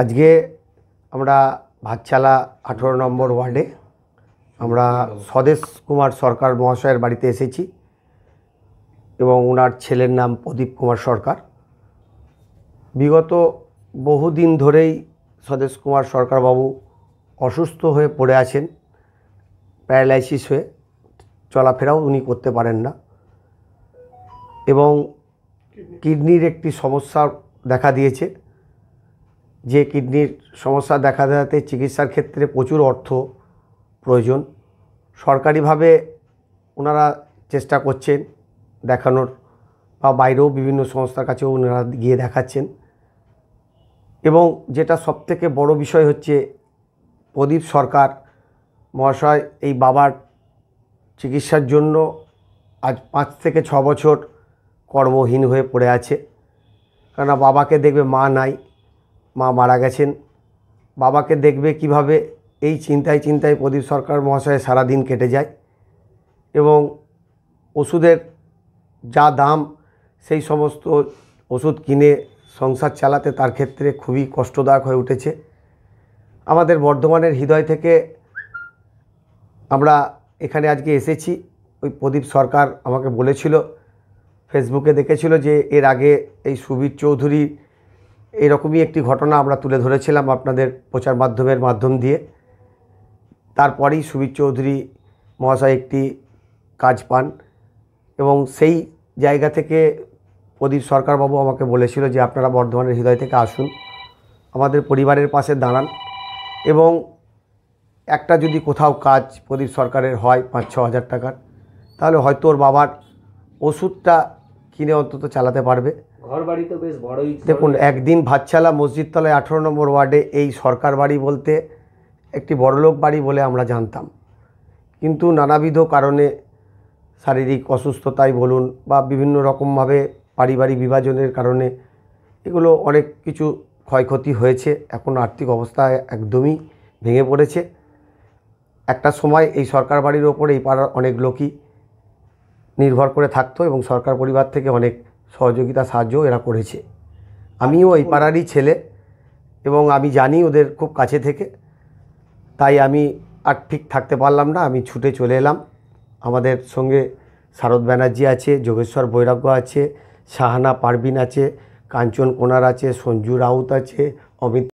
আজকে আমরা ভাতচালা আঠেরো নম্বর ওয়ার্ডে আমরা স্বদেশ কুমার সরকার মহাশয়ের বাড়িতে এসেছি এবং ওনার ছেলের নাম প্রদীপ কুমার সরকার বিগত বহুদিন ধরেই স্বদেশ কুমার সরকারবাবু অসুস্থ হয়ে পড়ে আছেন প্যারালাইসিস হয়ে চলাফেরাও উনি করতে পারেন না এবং কিডনির একটি সমস্যা দেখা দিয়েছে যে কিডনির সমস্যা দেখা দেখাতে চিকিৎসার ক্ষেত্রে প্রচুর অর্থ প্রয়োজন সরকারিভাবে ওনারা চেষ্টা করছেন দেখানোর বা বাইরেও বিভিন্ন সংস্থার কাছেও ওনারা গিয়ে দেখাচ্ছেন এবং যেটা সবথেকে বড় বিষয় হচ্ছে প্রদীপ সরকার মহাশয় এই বাবার চিকিৎসার জন্য আজ পাঁচ থেকে ছ বছর কর্মহীন হয়ে পড়ে আছে কেননা বাবাকে দেখবে মা নাই মা মারা গেছেন বাবাকে দেখবে কিভাবে এই চিন্তায় চিন্তায় প্রদীপ সরকার মহাশয় সারাদিন কেটে যায় এবং ওষুধের যা দাম সেই সমস্ত ওষুধ কিনে সংসার চালাতে তার ক্ষেত্রে খুবই কষ্টদায়ক হয়ে উঠেছে আমাদের বর্ধমানের হৃদয় থেকে আমরা এখানে আজকে এসেছি ওই প্রদীপ সরকার আমাকে বলেছিল ফেসবুকে দেখেছিল যে এর আগে এই সুবীর চৌধুরী এরকমই একটি ঘটনা আমরা তুলে ধরেছিলাম আপনাদের প্রচার মাধ্যমের মাধ্যম দিয়ে তারপরেই সুবীর চৌধুরী মহাশয় একটি কাজ পান এবং সেই জায়গা থেকে প্রদীপ সরকারবাবু আমাকে বলেছিল যে আপনারা বর্ধমানের হৃদয় থেকে আসুন আমাদের পরিবারের পাশে দাঁড়ান এবং একটা যদি কোথাও কাজ প্রদীপ সরকারের হয় পাঁচ ছ হাজার টাকার তাহলে হয়তো ওর বাবার ওষুধটা কিনে অন্তত চালাতে পারবে দেখুন একদিন ভাতশালা তলায় আঠেরো নম্বর ওয়ার্ডে এই সরকার বাড়ি বলতে একটি বড়লোক বাড়ি বলে আমরা জানতাম কিন্তু নানাবিধ কারণে শারীরিক অসুস্থতাই বলুন বা বিভিন্ন রকমভাবে পারিবারিক বিভাজনের কারণে এগুলো অনেক কিছু ক্ষয়ক্ষতি হয়েছে এখন আর্থিক অবস্থা একদমই ভেঙে পড়েছে একটা সময় এই সরকার বাড়ির ওপর এই পাড়ার অনেক লোকই নির্ভর করে থাকতো এবং সরকার পরিবার থেকে অনেক সহযোগিতা সাহায্য এরা করেছে আমিও ওই পাড়ারই ছেলে এবং আমি জানি ওদের খুব কাছে থেকে তাই আমি আর ঠিক থাকতে পারলাম না আমি ছুটে চলে এলাম আমাদের সঙ্গে শারদ ব্যানার্জি আছে যোগেশ্বর বৈরাগ্য আছে শাহানা পারবিন আছে কাঞ্চন কোনার আছে সঞ্জু রাউত আছে অমিত